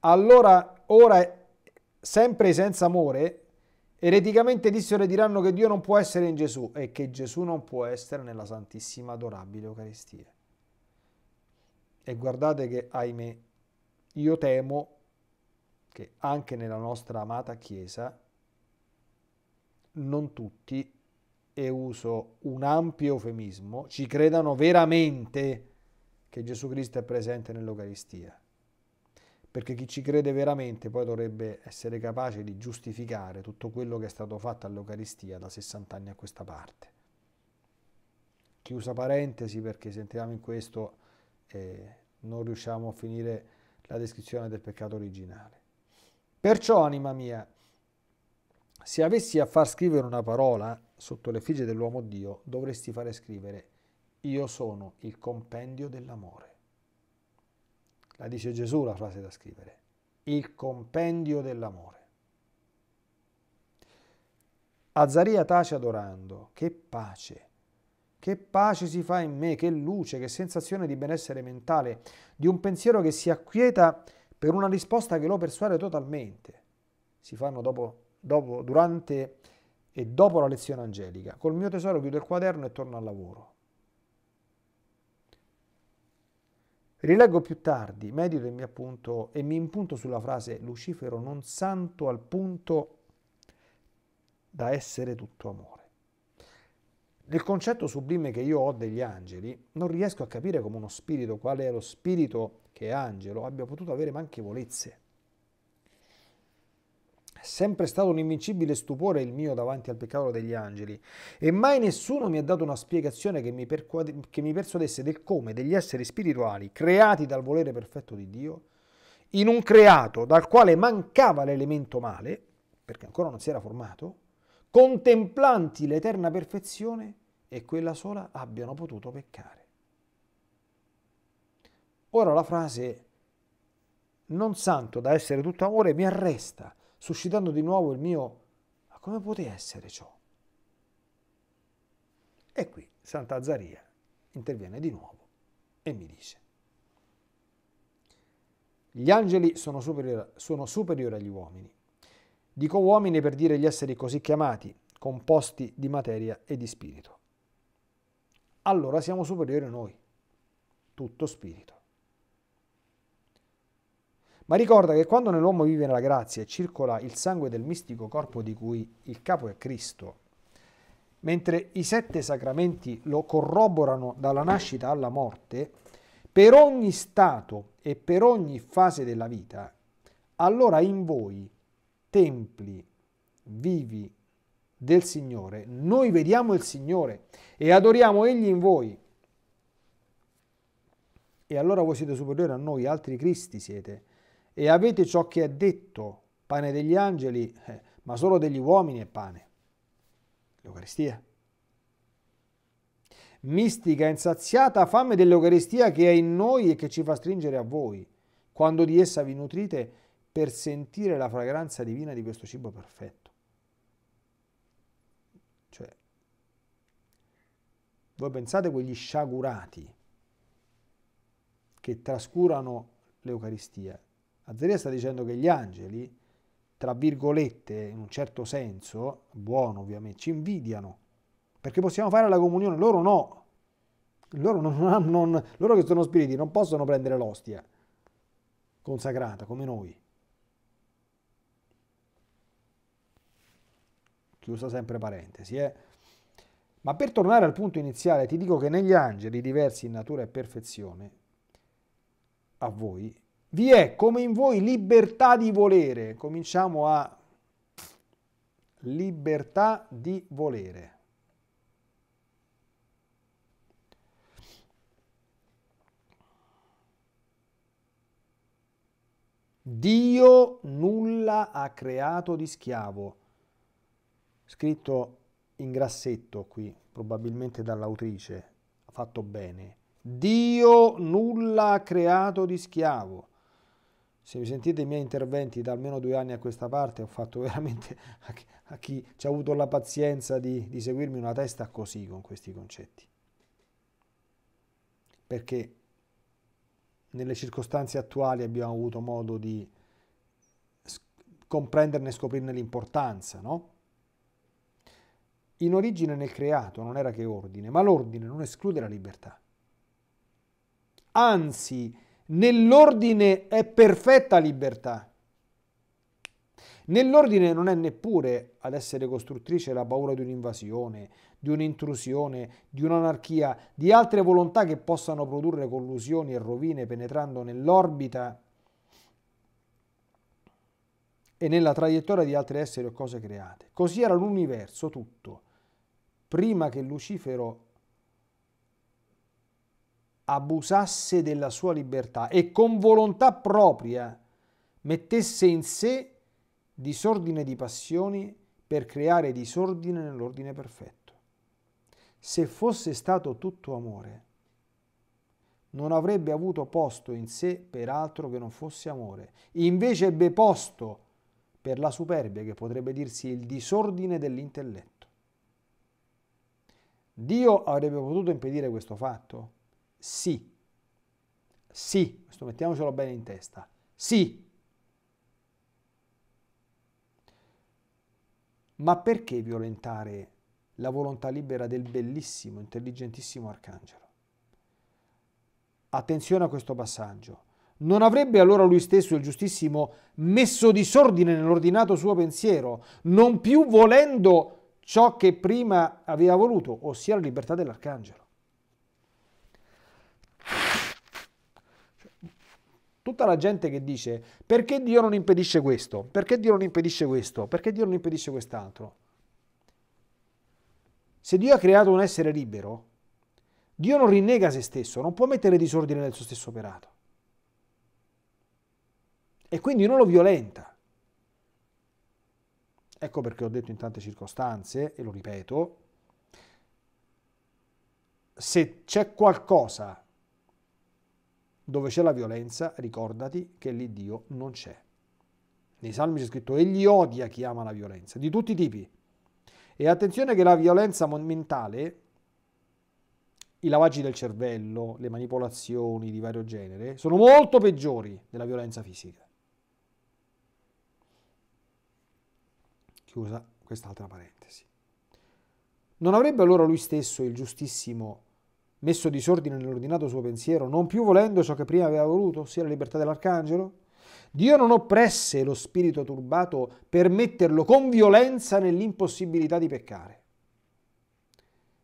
Allora, ora, sempre senza amore, Ereticamente dissero e diranno che Dio non può essere in Gesù e che Gesù non può essere nella Santissima Adorabile Eucaristia. E guardate che, ahimè, io temo che anche nella nostra amata Chiesa non tutti, e uso un ampio eufemismo, ci credano veramente che Gesù Cristo è presente nell'Eucaristia perché chi ci crede veramente poi dovrebbe essere capace di giustificare tutto quello che è stato fatto all'Eucaristia da 60 anni a questa parte. Chiusa parentesi perché se entriamo in questo eh, non riusciamo a finire la descrizione del peccato originale. Perciò, anima mia, se avessi a far scrivere una parola sotto l'effigie dell'uomo Dio, dovresti fare scrivere io sono il compendio dell'amore. La dice Gesù la frase da scrivere. Il compendio dell'amore. Azzaria tace adorando. Che pace! Che pace si fa in me, che luce, che sensazione di benessere mentale, di un pensiero che si acquieta per una risposta che lo persuade totalmente. Si fanno dopo, dopo durante e dopo la lezione angelica. Col mio tesoro chiudo il quaderno e torno al lavoro. Rileggo più tardi, medito e mi, appunto, e mi impunto sulla frase Lucifero non santo al punto da essere tutto amore. Nel concetto sublime che io ho degli angeli, non riesco a capire come uno spirito, quale è lo spirito che è angelo, abbia potuto avere manchevolezze sempre stato un invincibile stupore il mio davanti al peccato degli angeli, e mai nessuno mi ha dato una spiegazione che mi, che mi persuadesse del come degli esseri spirituali, creati dal volere perfetto di Dio, in un creato dal quale mancava l'elemento male, perché ancora non si era formato, contemplanti l'eterna perfezione e quella sola abbiano potuto peccare. Ora la frase non santo da essere tutto amore mi arresta suscitando di nuovo il mio ma come poté essere ciò? E qui Santa Azzaria interviene di nuovo e mi dice gli angeli sono superiori, sono superiori agli uomini. Dico uomini per dire gli esseri così chiamati, composti di materia e di spirito. Allora siamo superiori a noi, tutto spirito. Ma ricorda che quando nell'uomo vive la grazia e circola il sangue del mistico corpo di cui il capo è Cristo, mentre i sette sacramenti lo corroborano dalla nascita alla morte, per ogni stato e per ogni fase della vita, allora in voi, templi vivi del Signore, noi vediamo il Signore e adoriamo Egli in voi. E allora voi siete superiori a noi, altri Cristi siete e avete ciò che ha detto, pane degli angeli, eh, ma solo degli uomini è pane. L'Eucaristia. Mistica, insaziata fame dell'Eucaristia che è in noi e che ci fa stringere a voi, quando di essa vi nutrite per sentire la fragranza divina di questo cibo perfetto. Cioè, voi pensate quegli sciagurati che trascurano l'Eucaristia, Azzaria sta dicendo che gli angeli, tra virgolette, in un certo senso, buono ovviamente, ci invidiano, perché possiamo fare la comunione, loro no. Loro, non, (laughs) non, non, loro che sono spiriti non possono prendere l'ostia consacrata come noi. Chiusa sempre parentesi. Eh? Ma per tornare al punto iniziale, ti dico che negli angeli, diversi in natura e perfezione, a voi, vi è come in voi libertà di volere. Cominciamo a libertà di volere. Dio nulla ha creato di schiavo. Scritto in grassetto qui, probabilmente dall'autrice, ha fatto bene. Dio nulla ha creato di schiavo se vi sentite i miei interventi da almeno due anni a questa parte, ho fatto (laughs) veramente a chi, a chi ci ha avuto la pazienza di, di seguirmi una testa così con questi concetti. Perché nelle circostanze attuali abbiamo avuto modo di comprenderne e scoprirne l'importanza, no? In origine nel creato non era che ordine, ma l'ordine non esclude la libertà. Anzi, Nell'ordine è perfetta libertà. Nell'ordine non è neppure ad essere costruttrice la paura di un'invasione, di un'intrusione, di un'anarchia, di altre volontà che possano produrre collusioni e rovine penetrando nell'orbita e nella traiettoria di altri esseri o cose create. Così era l'universo tutto, prima che Lucifero abusasse della sua libertà e con volontà propria mettesse in sé disordine di passioni per creare disordine nell'ordine perfetto. Se fosse stato tutto amore, non avrebbe avuto posto in sé per altro che non fosse amore. Invece ebbe posto per la superbia, che potrebbe dirsi il disordine dell'intelletto. Dio avrebbe potuto impedire questo fatto? sì. Sì, questo mettiamocelo bene in testa. Sì. Ma perché violentare la volontà libera del bellissimo, intelligentissimo arcangelo? Attenzione a questo passaggio. Non avrebbe allora lui stesso, il giustissimo, messo disordine nell'ordinato suo pensiero, non più volendo ciò che prima aveva voluto, ossia la libertà dell'arcangelo. tutta la gente che dice perché Dio non impedisce questo, perché Dio non impedisce questo, perché Dio non impedisce quest'altro. Se Dio ha creato un essere libero, Dio non rinnega se stesso, non può mettere disordine nel suo stesso operato. E quindi non lo violenta. Ecco perché ho detto in tante circostanze, e lo ripeto, se c'è qualcosa dove c'è la violenza, ricordati che lì Dio non c'è. Nei salmi c'è scritto, egli odia chi ama la violenza, di tutti i tipi. E attenzione che la violenza mentale, i lavaggi del cervello, le manipolazioni di vario genere, sono molto peggiori della violenza fisica. Chiusa quest'altra parentesi. Non avrebbe allora lui stesso il giustissimo messo disordine nell'ordinato suo pensiero, non più volendo ciò che prima aveva voluto, sia la libertà dell'arcangelo? Dio non oppresse lo spirito turbato per metterlo con violenza nell'impossibilità di peccare.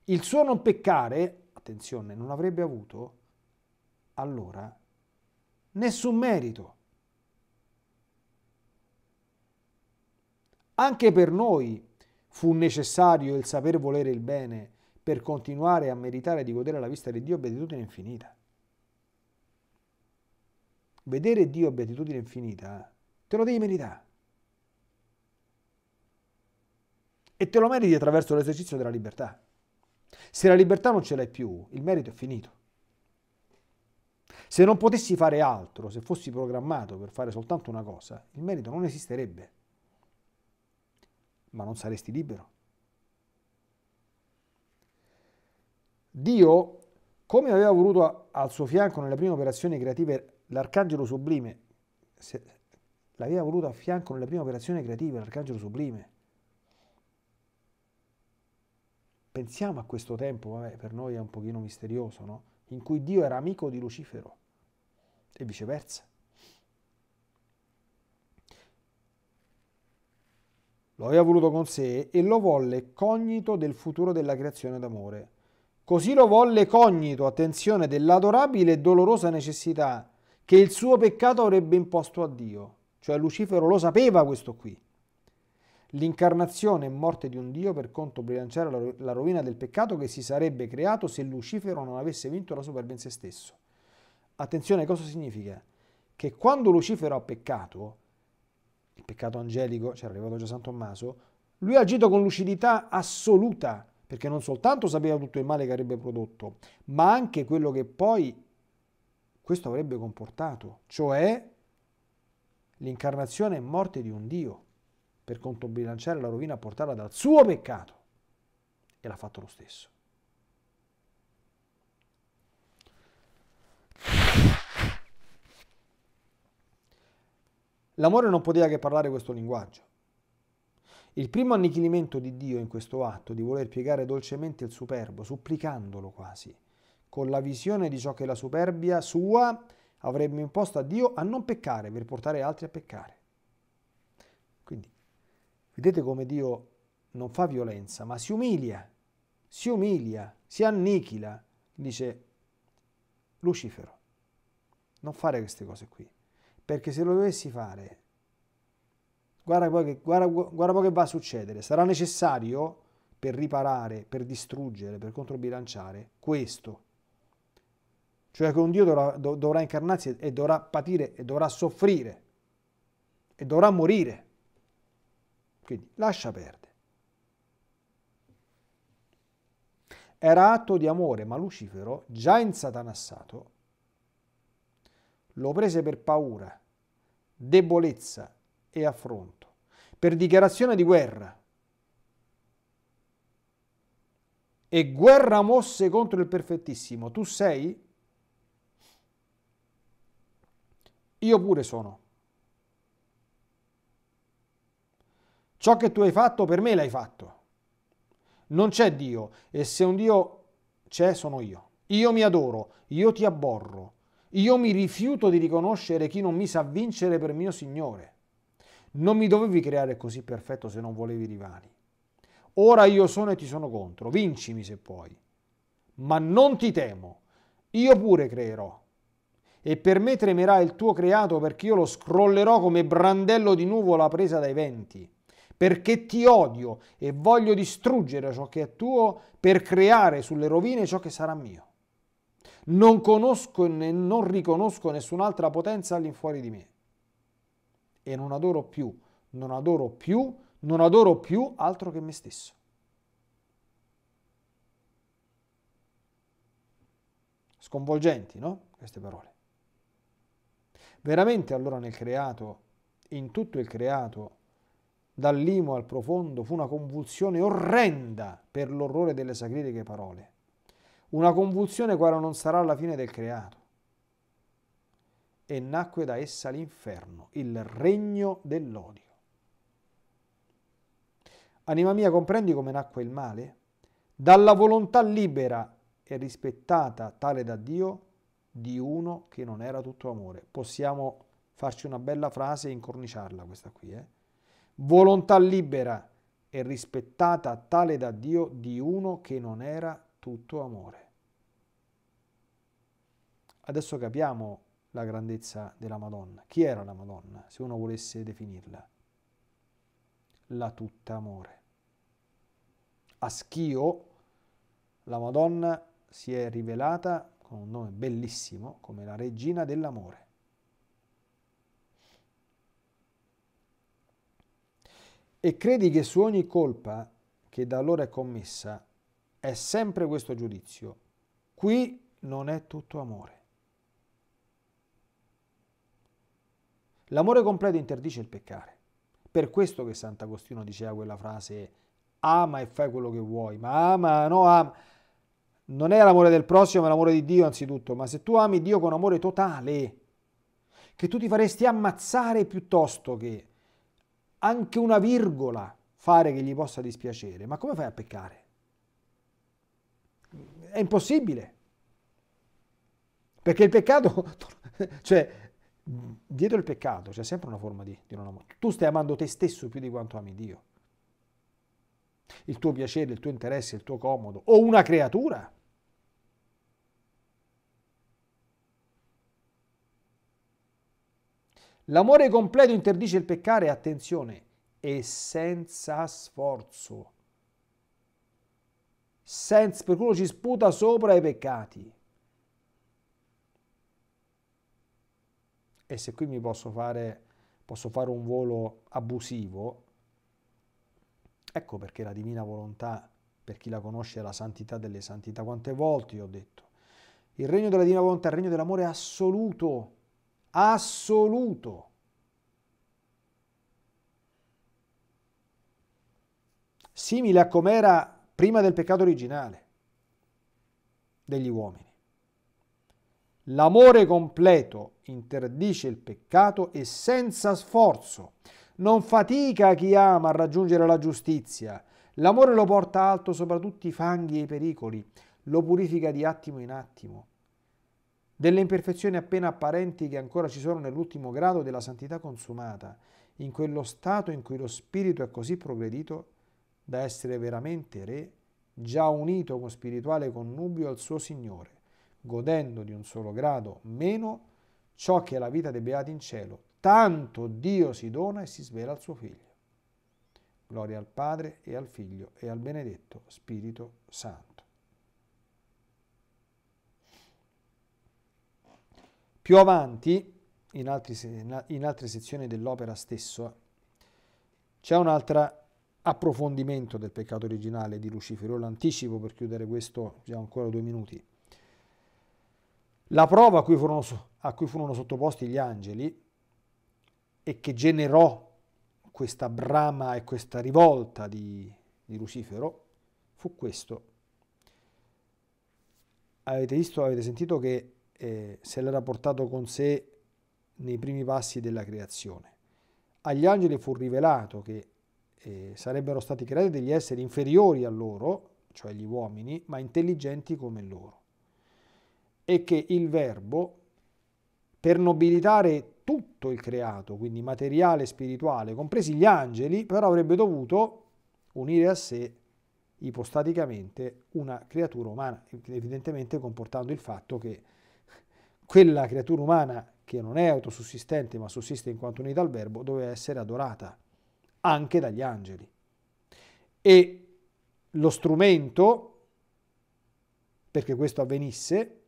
Il suo non peccare, attenzione, non avrebbe avuto allora nessun merito. Anche per noi fu necessario il saper volere il bene per continuare a meritare di godere la vista di Dio beatitudine infinita. Vedere Dio beatitudine infinita te lo devi meritare. E te lo meriti attraverso l'esercizio della libertà. Se la libertà non ce l'hai più, il merito è finito. Se non potessi fare altro, se fossi programmato per fare soltanto una cosa, il merito non esisterebbe. Ma non saresti libero. Dio, come aveva voluto al suo fianco nelle prime operazioni creative l'arcangelo sublime, se, l'aveva voluto a fianco nelle prime operazioni creative l'arcangelo sublime. Pensiamo a questo tempo, vabbè, per noi è un pochino misterioso, no? in cui Dio era amico di Lucifero e viceversa. Lo aveva voluto con sé e lo volle cognito del futuro della creazione d'amore Così lo volle cognito, attenzione, dell'adorabile e dolorosa necessità che il suo peccato avrebbe imposto a Dio. Cioè Lucifero lo sapeva questo qui. L'incarnazione e morte di un Dio per conto bilanciare la rovina del peccato che si sarebbe creato se Lucifero non avesse vinto la superbia in se stesso. Attenzione, cosa significa? Che quando Lucifero ha peccato, il peccato angelico, c'era cioè arrivato già San Tommaso, lui ha agito con lucidità assoluta, perché non soltanto sapeva tutto il male che avrebbe prodotto, ma anche quello che poi questo avrebbe comportato, cioè l'incarnazione e morte di un Dio per controbilanciare la rovina portata dal suo peccato. E l'ha fatto lo stesso. L'amore non poteva che parlare questo linguaggio. Il primo annichilimento di Dio in questo atto di voler piegare dolcemente il superbo, supplicandolo quasi, con la visione di ciò che la superbia sua avrebbe imposto a Dio a non peccare per portare altri a peccare. Quindi, vedete come Dio non fa violenza, ma si umilia, si umilia, si annichila, dice Lucifero, non fare queste cose qui, perché se lo dovessi fare Guarda poi che, guarda, guarda poi che va a succedere. Sarà necessario per riparare, per distruggere, per controbilanciare questo. Cioè che un Dio dovrà, dovrà incarnarsi e dovrà patire e dovrà soffrire e dovrà morire. Quindi lascia perdere. Era atto di amore, ma Lucifero, già insatanassato, lo prese per paura, debolezza e affronto, per dichiarazione di guerra. E guerra mosse contro il perfettissimo, tu sei? Io pure sono. Ciò che tu hai fatto per me l'hai fatto. Non c'è Dio e se un Dio c'è sono io. Io mi adoro, io ti abborro, io mi rifiuto di riconoscere chi non mi sa vincere per mio Signore. Non mi dovevi creare così perfetto se non volevi rivali. Ora io sono e ti sono contro, vincimi se puoi. Ma non ti temo, io pure creerò. E per me tremerà il tuo creato perché io lo scrollerò come brandello di nuvola presa dai venti. Perché ti odio e voglio distruggere ciò che è tuo per creare sulle rovine ciò che sarà mio. Non conosco e non riconosco nessun'altra potenza all'infuori di me e non adoro più, non adoro più, non adoro più altro che me stesso. Sconvolgenti, no? Queste parole. Veramente allora nel creato, in tutto il creato, dall'imo al profondo, fu una convulsione orrenda per l'orrore delle sacrileghe parole. Una convulsione quale non sarà la fine del creato e nacque da essa l'inferno, il regno dell'odio. Anima mia, comprendi come nacque il male? Dalla volontà libera e rispettata tale da Dio di uno che non era tutto amore. Possiamo farci una bella frase e incorniciarla questa qui. Eh? Volontà libera e rispettata tale da Dio di uno che non era tutto amore. Adesso capiamo la grandezza della Madonna. Chi era la Madonna, se uno volesse definirla? La tutta amore. A Schio la Madonna si è rivelata con un nome bellissimo come la regina dell'amore. E credi che su ogni colpa che da allora è commessa è sempre questo giudizio. Qui non è tutto amore. L'amore completo interdice il peccare. Per questo che Sant'Agostino diceva quella frase ama e fai quello che vuoi, ma ama, no ama. Non è l'amore del prossimo, ma l'amore di Dio anzitutto, ma se tu ami Dio con amore totale, che tu ti faresti ammazzare piuttosto che anche una virgola fare che gli possa dispiacere, ma come fai a peccare? È impossibile. Perché il peccato, (laughs) cioè, dietro il peccato c'è sempre una forma di, di non amore. Tu stai amando te stesso più di quanto ami Dio. Il tuo piacere, il tuo interesse, il tuo comodo o una creatura. L'amore completo interdice il peccare, attenzione, e senza sforzo. Senza, per quello ci sputa sopra i peccati. e se qui mi posso fare, posso fare un volo abusivo, ecco perché la divina volontà, per chi la conosce, è la santità delle santità. Quante volte io ho detto, il regno della divina volontà è il regno dell'amore assoluto, assoluto. Simile a com'era prima del peccato originale degli uomini. L'amore completo interdice il peccato e senza sforzo. Non fatica chi ama a raggiungere la giustizia. L'amore lo porta alto sopra tutti i fanghi e i pericoli, lo purifica di attimo in attimo. Delle imperfezioni appena apparenti che ancora ci sono nell'ultimo grado della santità consumata, in quello stato in cui lo spirito è così progredito da essere veramente re, già unito con spirituale connubio al suo Signore godendo di un solo grado meno ciò che è la vita dei beati in cielo, tanto Dio si dona e si svela al suo figlio. Gloria al Padre e al Figlio e al benedetto Spirito Santo. Più avanti, in, altri, in altre sezioni dell'opera stessa, c'è un altro approfondimento del peccato originale di Lucifero. L'anticipo per chiudere questo, già ancora due minuti. La prova a cui furono, a cui furono sottoposti gli angeli e che generò questa brama e questa rivolta di, di Lucifero fu questo. Avete visto, avete sentito che eh, se l'era portato con sé nei primi passi della creazione. Agli angeli fu rivelato che eh, sarebbero stati creati degli esseri inferiori a loro, cioè gli uomini, ma intelligenti come loro è che il verbo, per nobilitare tutto il creato, quindi materiale e spirituale, compresi gli angeli, però avrebbe dovuto unire a sé ipostaticamente una creatura umana, evidentemente comportando il fatto che quella creatura umana che non è autosussistente ma sussiste in quanto unita al verbo doveva essere adorata anche dagli angeli. E lo strumento perché questo avvenisse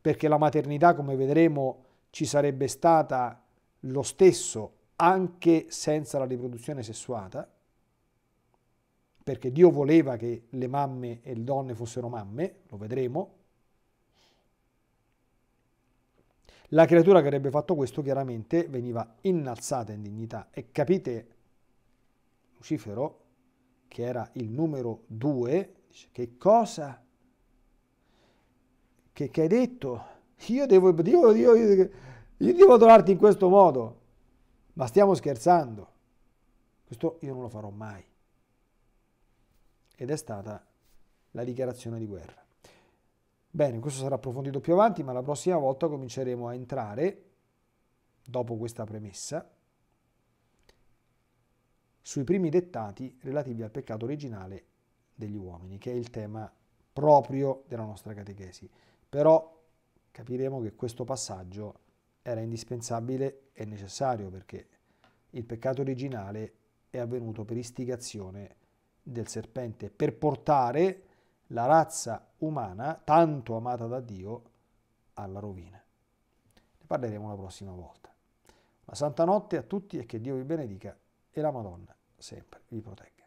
perché la maternità, come vedremo, ci sarebbe stata lo stesso anche senza la riproduzione sessuata, perché Dio voleva che le mamme e le donne fossero mamme, lo vedremo. La creatura che avrebbe fatto questo chiaramente veniva innalzata in dignità e capite Lucifero, che era il numero due, dice, che cosa che, che hai detto, io devo, io, io, io, io devo adorarti in questo modo, ma stiamo scherzando. Questo io non lo farò mai. Ed è stata la dichiarazione di guerra. Bene, questo sarà approfondito più avanti, ma la prossima volta cominceremo a entrare, dopo questa premessa, sui primi dettati relativi al peccato originale degli uomini, che è il tema proprio della nostra catechesi però capiremo che questo passaggio era indispensabile e necessario perché il peccato originale è avvenuto per istigazione del serpente, per portare la razza umana, tanto amata da Dio, alla rovina. Ne parleremo la prossima volta. Una santa notte a tutti e che Dio vi benedica e la Madonna sempre vi protegga.